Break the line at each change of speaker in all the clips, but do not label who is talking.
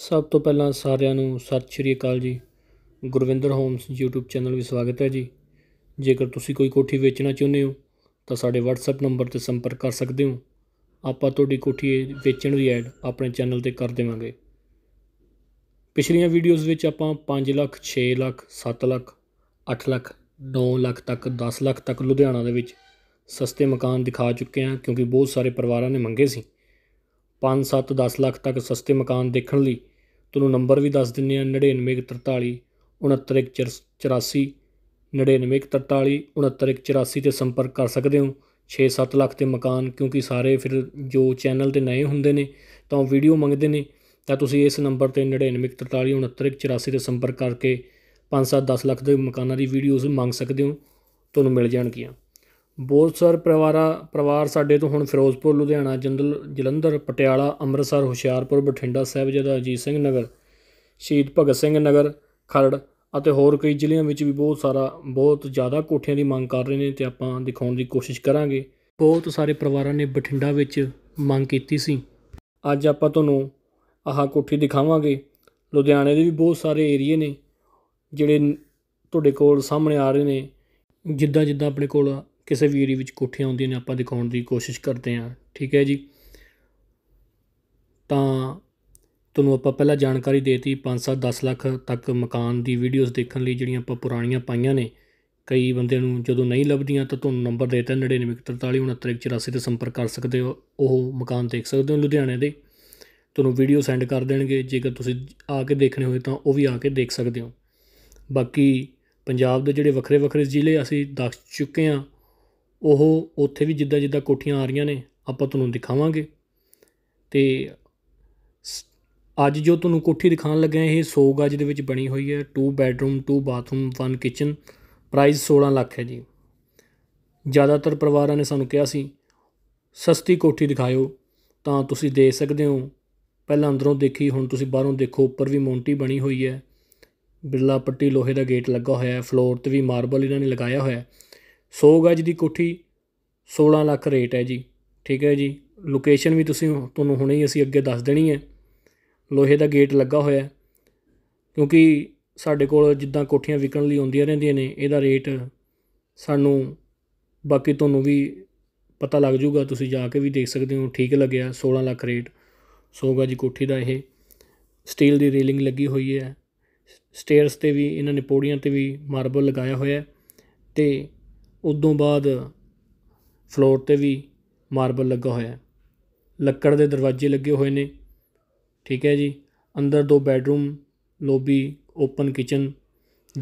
ਸਭ ਤੋਂ ਪਹਿਲਾਂ ਸਾਰਿਆਂ ਨੂੰ ਸਤਿ ਸ਼੍ਰੀ ਅਕਾਲ ਜੀ ਗੁਰਵਿੰਦਰ ਹੋਮਸ YouTube ਚੈਨਲ ਵਿੱਚ ਸਵਾਗਤ ਹੈ ਜੀ ਜੇਕਰ ਤੁਸੀਂ ਕੋਈ ਕੋਠੀ ਵੇਚਣਾ ਚਾਹੁੰਦੇ ਹੋ ਤਾਂ ਸਾਡੇ WhatsApp ਨੰਬਰ ਤੇ ਸੰਪਰਕ ਕਰ ਸਕਦੇ ਹੋ ਆਪਾਂ ਤੁਹਾਡੀ ਕੋਠੀ ਵੇਚਣ ਦੀ ਐਡ ਆਪਣੇ ਚੈਨਲ ਤੇ ਕਰ ਦੇਵਾਂਗੇ ਪਿਛਲੀਆਂ ਵੀਡੀਓਜ਼ ਵਿੱਚ ਆਪਾਂ 5 ਲੱਖ 6 ਲੱਖ 7 ਲੱਖ 8 ਲੱਖ 9 ਲੱਖ ਤੱਕ 10 ਲੱਖ ਤੱਕ ਲੁਧਿਆਣਾ ਦੇ ਵਿੱਚ ਸਸਤੇ ਮਕਾਨ ਦਿਖਾ ਚੁੱਕੇ ਹਾਂ ਕਿਉਂਕਿ ਬਹੁਤ ਸਾਰੇ ਪਰਿਵਾਰਾਂ ਨੇ ਮੰਗੇ ਸੀ 5 7 10 ਲੱਖ ਤੱਕ ਸਸਤੇ ਮਕਾਨ ਦੇਖਣ ਲਈ ਤੁਹਾਨੂੰ ਨੰਬਰ ਵੀ ਦੱਸ ਦਿੰਨੇ ਆ 9943 6984 9943 ਤੇ ਸੰਪਰਕ ਕਰ ਸਕਦੇ ਹੋ 6-7 ਲੱਖ ਦੇ ਮਕਾਨ ਕਿਉਂਕਿ ਸਾਰੇ ਫਿਰ ਜੋ ਚੈਨਲ ਤੇ ਨਏ ਹੁੰਦੇ ਨੇ ਤਾਂ ਵੀਡੀਓ ਮੰਗਦੇ ਨੇ ਤਾਂ ਤੁਸੀਂ ਇਸ ਨੰਬਰ ਤੇ 9943 ਤੇ ਸੰਪਰਕ ਕਰਕੇ 5-7 10 ਲੱਖ ਦੇ ਮਕਾਨਾਂ ਦੀ ਵੀਡੀਓਜ਼ ਮੰਗ ਸਕਦੇ ਹੋ ਤੁਹਾਨੂੰ ਮਿਲ ਜਾਣਗੀਆਂ ਬਹੁਤ ਸਾਰੇ ਪਰਿਵਾਰਾ ਪਰਿਵਾਰ ਸਾਡੇ ਤੋਂ ਹੁਣ ਫਿਰੋਜ਼ਪੁਰ ਲੁਧਿਆਣਾ ਜੰਦਲ ਜਲੰਧਰ ਪਟਿਆਲਾ ਅੰਮ੍ਰਿਤਸਰ ਹੁਸ਼ਿਆਰਪੁਰ ਬਠਿੰਡਾ ਸਾਹਿਬ ਜਦਾ ਅਜੀਤ ਸਿੰਘ ਨਗਰ ਸ਼ਹੀਦ ਭਗਤ ਸਿੰਘ ਨਗਰ ਖਰੜ ਅਤੇ ਹੋਰ ਕਈ ਜ਼ਿਲ੍ਹਿਆਂ ਵਿੱਚ ਵੀ ਬਹੁਤ ਸਾਰਾ ਬਹੁਤ ਜ਼ਿਆਦਾ ਕੋਠੀਆਂ ਦੀ ਮੰਗ ਕਰ ਰਹੇ ਨੇ ਤੇ ਆਪਾਂ ਦਿਖਾਉਣ ਦੀ ਕੋਸ਼ਿਸ਼ ਕਰਾਂਗੇ ਬਹੁਤ ਸਾਰੇ ਪਰਿਵਾਰਾਂ ਨੇ ਬਠਿੰਡਾ ਵਿੱਚ ਮੰਗ ਕੀਤੀ ਸੀ ਅੱਜ ਆਪਾਂ ਤੁਹਾਨੂੰ ਆਹ ਕੋਠੀ ਦਿਖਾਵਾਂਗੇ ਲੁਧਿਆਣੇ ਦੇ ਵੀ ਬਹੁਤ ਸਾਰੇ ਏਰੀਏ ਨੇ ਜਿਹੜੇ ਤੁਹਾਡੇ ਕੋਲ ਸਾਹਮਣੇ ਆ ਰਹੇ ਨੇ ਜਿੱਦਾਂ ਜਿੱਦਾਂ ਆਪਣੇ ਕੋਲ ਕਿਸੇ ਵੀ ਏਰੀਆ ਵਿੱਚ ਕੋਠੀਆਂ ਹੁੰਦੀਆਂ ਨੇ ਆਪਾਂ ਦਿਖਾਉਣ ਦੀ ਕੋਸ਼ਿਸ਼ ਕਰਦੇ ਹਾਂ ਠੀਕ ਹੈ ਜੀ ਤਾਂ ਤੁਹਾਨੂੰ ਆਪਾਂ ਪਹਿਲਾਂ ਜਾਣਕਾਰੀ ਦੇਤੀ 5-7 10 ਲੱਖ ਤੱਕ ਮਕਾਨ ਦੀ ਵੀਡੀਓਜ਼ ਦੇਖਣ ਲਈ ਜਿਹੜੀਆਂ ਆਪਾਂ ਪੁਰਾਣੀਆਂ ਪਾਈਆਂ ਨੇ ਕਈ ਬੰਦੇ ਨੂੰ ਜਦੋਂ ਨਹੀਂ ਲੱਭਦੀਆਂ ਤਾਂ ਤੁਹਾਨੂੰ ਨੰਬਰ ਦੇਤਾ 9943498184 ਤੇ ਸੰਪਰਕ ਕਰ ਸਕਦੇ ਹੋ ਉਹ ਮਕਾਨ ਦੇਖ ਸਕਦੇ ਹੋ ਲੁਧਿਆਣੇ ਦੇ ਤੁਹਾਨੂੰ ਵੀਡੀਓ ਸੈਂਡ ਕਰ ਦੇਣਗੇ ਜੇਕਰ ਤੁਸੀਂ ਆ ਕੇ ਦੇਖਣੇ ਹੋਏ ਤਾਂ ਉਹ ਵੀ ਆ ਕੇ ਦੇਖ ਸਕਦੇ ਹੋ ਬਾਕੀ ਪੰਜਾਬ ਦੇ ਜਿਹੜੇ ਵੱਖਰੇ ਵੱਖਰੇ ਜ਼ਿਲ੍ਹੇ ਅਸੀਂ ਦੱਸ ਚੁੱਕੇ ਹਾਂ ਉਹ ਉੱਥੇ ਵੀ ਜਿੱਦਾਂ ਜਿੱਦਾਂ ਕੋਠੀਆਂ ਆ ਰਹੀਆਂ ਨੇ ਆਪਾਂ ਤੁਹਾਨੂੰ ਦਿਖਾਵਾਂਗੇ ਤੇ ਅੱਜ ਜੋ ਤੁਹਾਨੂੰ ਕੋਠੀ ਦਿਖਾਉਣ ਲੱਗੇ ਇਹ 100 ਗਜ ਦੇ ਵਿੱਚ ਬਣੀ ਹੋਈ ਹੈ 2 bedroom 2 bathroom 1 kitchen price 16 lakh ਹੈ ਜੀ ਜ਼ਿਆਦਾਤਰ ਪਰਿਵਾਰਾਂ ਨੇ ਸਾਨੂੰ ਕਿਹਾ ਸੀ ਸਸਤੀ ਕੋਠੀ ਦਿਖਾਇਓ ਤਾਂ ਤੁਸੀਂ ਦੇ ਸਕਦੇ ਹੋ ਪਹਿਲਾਂ ਅੰਦਰੋਂ ਦੇਖੀ ਹੁਣ ਤੁਸੀਂ ਬਾਹਰੋਂ ਦੇਖੋ ਉੱਪਰ ਵੀ ਮੌਂਟੀ ਬਣੀ ਹੋਈ ਹੈ ਬਿਰਲਾ ਪੱਟੀ ਲੋਹੇ ਦਾ ਗੇਟ ਲੱਗਾ ਹੋਇਆ ਹੈ ਫਲੋਰ ਤੇ ਵੀ ਮਾਰਬਲ ਇਹਨਾਂ ਨੇ ਲਗਾਇਆ ਹੋਇਆ ਹੈ 100 ਗਜ ਦੀ ਕੋਠੀ 16 ਲੱਖ ਰੇਟ ਹੈ ਜੀ ਠੀਕ ਹੈ ਜੀ ਲੋਕੇਸ਼ਨ ਵੀ ਤੁਸੀਂ ਤੁਹਾਨੂੰ ਹੁਣੇ ਹੀ ਅਸੀਂ ਅੱਗੇ ਦੱਸ ਦੇਣੀ ਹੈ ਲੋਹੇ ਦਾ ਗੇਟ ਲੱਗਾ ਹੋਇਆ ਹੈ ਕਿਉਂਕਿ ਸਾਡੇ ਕੋਲ ਜਿੱਦਾਂ ਕੋਠੀਆਂ ਵਿਕਣ ਲਈ ਆਉਂਦੀਆਂ ਰਹਿੰਦੀਆਂ ਨੇ ਇਹਦਾ ਰੇਟ ਸਾਨੂੰ ਬਾਕੀ ਤੁਹਾਨੂੰ ਵੀ ਪਤਾ ਲੱਗ ਜਾਊਗਾ ਤੁਸੀਂ ਜਾ ਕੇ ਵੀ ਦੇਖ ਸਕਦੇ ਹੋ ਠੀਕ ਲੱਗਿਆ 16 ਲੱਖ ਰੇਟ 100 ਗਜ ਕੋਠੀ ਦਾ ਇਹ ਸਟੀਲ ਦੀ ਰੇਲਿੰਗ ਲੱਗੀ ਹੋਈ ਹੈ ਸਟੇਅਰਸ ਤੇ ਵੀ ਇਹਨਾਂ ਨੇ ਪੌੜੀਆਂ ਤੇ ਵੀ ਮਾਰਬਲ ਲਗਾਇਆ ਹੋਇਆ ਤੇ ਉਦੋਂ ਬਾਅਦ ਫਲੋਰ ਤੇ ਵੀ ਮਾਰਬਲ ਲੱਗਾ ਹੋਇਆ ਹੈ ਲੱਕੜ ਦੇ ਦਰਵਾਜ਼ੇ ਲੱਗੇ ਹੋਏ ਨੇ ਠੀਕ ਹੈ ਜੀ ਅੰਦਰ ਦੋ ਬੈਡਰੂਮ ਲੋਬੀ ਓਪਨ ਕਿਚਨ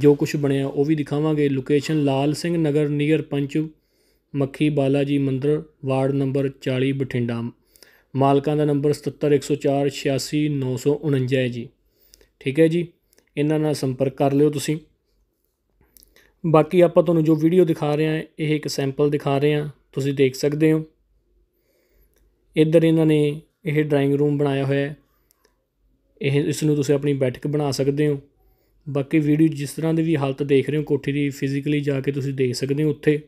ਜੋ ਕੁਝ ਬਣਿਆ ਉਹ ਵੀ ਦਿਖਾਵਾਂਗੇ location Lal Singh Nagar near Panchmukhi ਬਾਲਾ ਜੀ ਮੰਦਰ ਵਾਰਡ ਨੰਬਰ 40 ਬਠਿੰਡਾ ਮਾਲਕਾਂ ਦਾ ਨੰਬਰ 77104 86949 ਹੈ ਜੀ ਠੀਕ ਹੈ ਜੀ ਇਹਨਾਂ ਨਾਲ ਸੰਪਰਕ ਕਰ ਲਿਓ ਤੁਸੀਂ ਬਾਕੀ ਆਪਾਂ ਤੁਹਾਨੂੰ ਜੋ ਵੀਡੀਓ ਦਿਖਾ ਰਹੇ ਹਾਂ ਇਹ ਇੱਕ ਸੈਂਪਲ ਦਿਖਾ ਰਹੇ ਹਾਂ ਤੁਸੀਂ ਦੇਖ ਸਕਦੇ ਹੋ ਇੱਧਰ ਇਹਨਾਂ ਨੇ ਇਹ ਡਰਾਇੰਗ ਰੂਮ ਬਣਾਇਆ ਹੋਇਆ ਹੈ ਇਹ ਇਸ ਨੂੰ ਤੁਸੀਂ ਆਪਣੀ ਬੈਠਕ ਬਣਾ ਸਕਦੇ ਹੋ ਬਾਕੀ ਵੀਡੀਓ ਜਿਸ ਤਰ੍ਹਾਂ ਦੀ ਵੀ ਹਾਲਤ ਦੇਖ ਰਹੇ ਹੋ ਕੋਠੀ ਦੀ ਫਿਜ਼ੀਕਲੀ ਜਾ ਕੇ ਤੁਸੀਂ ਦੇਖ ਸਕਦੇ ਹੋ ਉੱਥੇ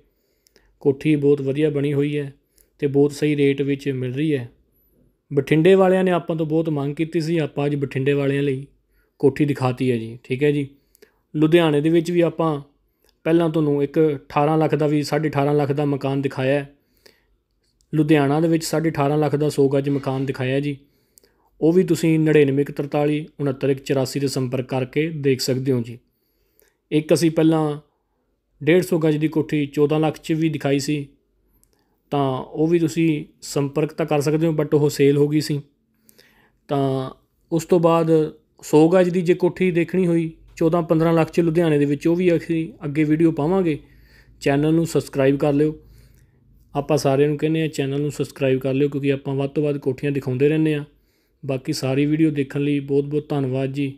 ਕੋਠੀ ਬਹੁਤ ਵਧੀਆ ਬਣੀ ਹੋਈ ਹੈ ਤੇ ਬਹੁਤ ਸਹੀ ਰੇਟ ਵਿੱਚ ਮਿਲ ਰਹੀ ਹੈ ਬਠਿੰਡੇ ਵਾਲਿਆਂ ਨੇ ਆਪਾਂ ਤੋਂ ਬਹੁਤ ਮੰਗ ਕੀਤੀ ਸੀ ਆਪਾਂ ਅੱਜ ਬਠਿੰਡੇ ਵਾਲਿਆਂ ਲਈ ਕੋਠੀ ਦਿਖਾਤੀ ਹੈ ਜੀ ਠੀਕ ਹੈ ਜੀ ਲੁਧਿਆਣੇ ਦੇ ਵਿੱਚ ਵੀ ਆਪਾਂ ਪਹਿਲਾਂ ਤੁਹਾਨੂੰ ਇੱਕ 18 ਲੱਖ ਦਾ ਵੀ 18.5 ਲੱਖ ਦਾ ਮਕਾਨ ਦਿਖਾਇਆ ਲੁਧਿਆਣਾ ਦੇ ਵਿੱਚ 18.5 ਲੱਖ ਦਾ 100 ਗੱਜ ਮਕਾਨ ਦਿਖਾਇਆ ਜੀ ਉਹ ਵੀ ਤੁਸੀਂ 9943 6984 ਦੇ ਸੰਪਰਕ ਕਰਕੇ ਦੇਖ ਸਕਦੇ ਹੋ ਜੀ ਇੱਕ ਅਸੀਂ ਪਹਿਲਾਂ 150 ਗੱਜ ਦੀ ਕੋਠੀ 14 ਲੱਖ 'ਚ ਵੀ ਦਿਖਾਈ ਸੀ ਤਾਂ ਉਹ ਵੀ ਤੁਸੀਂ ਸੰਪਰਕ ਤਾਂ ਕਰ ਸਕਦੇ ਹੋ ਬਟ ਉਹ ਸੇਲ ਹੋ ਗਈ ਸੀ ਤਾਂ ਉਸ ਤੋਂ ਬਾਅਦ 100 ਗੱਜ ਦੀ ਜੇ ਕੋਠੀ ਦੇਖਣੀ ਹੋਈ 14-15 ਲੱਖ ਚ ਲੁਧਿਆਣੇ ਦੇ ਵਿੱਚ ਉਹ ਵੀ ਅਸੀਂ ਅੱਗੇ ਵੀਡੀਓ ਪਾਵਾਂਗੇ ਚੈਨਲ ਨੂੰ ਸਬਸਕ੍ਰਾਈਬ ਕਰ ਲਿਓ ਆਪਾਂ ਸਾਰਿਆਂ ਨੂੰ ਕਹਿੰਦੇ ਆ ਚੈਨਲ ਨੂੰ ਸਬਸਕ੍ਰਾਈਬ ਕਰ ਲਿਓ ਕਿਉਂਕਿ ਆਪਾਂ ਵੱਧ ਤੋਂ ਵੱਧ ਕੋਠੀਆਂ ਦਿਖਾਉਂਦੇ ਰਹਿੰਦੇ ਆ ਬਾਕੀ ਸਾਰੀ ਵੀਡੀਓ ਦੇਖਣ ਲਈ ਬਹੁਤ-ਬਹੁਤ ਧੰਨਵਾਦ ਜੀ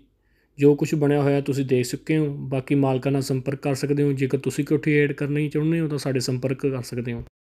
ਜੋ ਕੁਝ ਬਣਿਆ ਹੋਇਆ ਤੁਸੀਂ ਦੇਖ ਸਕਦੇ ਹੋ ਬਾਕੀ ਮਾਲਕਾਂ ਨਾਲ ਸੰਪਰਕ ਕਰ ਸਕਦੇ ਹੋ ਜੇਕਰ ਤੁਸੀਂ ਕੋਠੀ ਐਡ ਕਰਨੀ ਚਾਹੁੰਦੇ ਹੋ ਤਾਂ ਸਾਡੇ ਸੰਪਰਕ ਕਰ ਸਕਦੇ ਹੋ